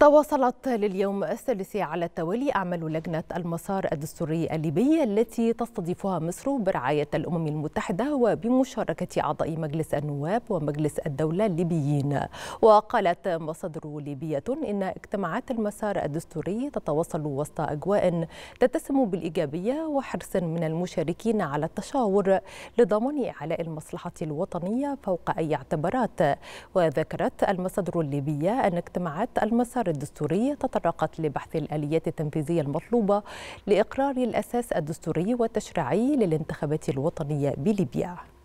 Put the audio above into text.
تواصلت لليوم الثالث على التوالي أعمال لجنة المسار الدستوري الليبي التي تستضيفها مصر برعاية الأمم المتحدة وبمشاركة أعضاء مجلس النواب ومجلس الدولة الليبيين وقالت مصادر ليبية إن اجتماعات المسار الدستوري تتواصل وسط أجواء تتسم بالإيجابية وحرص من المشاركين على التشاور لضمان إعلاء المصلحة الوطنية فوق أي اعتبارات وذكرت المصادر الليبية أن اجتماعات المسار الاطار الدستوري تطرقت لبحث الآليات التنفيذية المطلوبة لإقرار الأساس الدستوري والتشريعي للانتخابات الوطنية بليبيا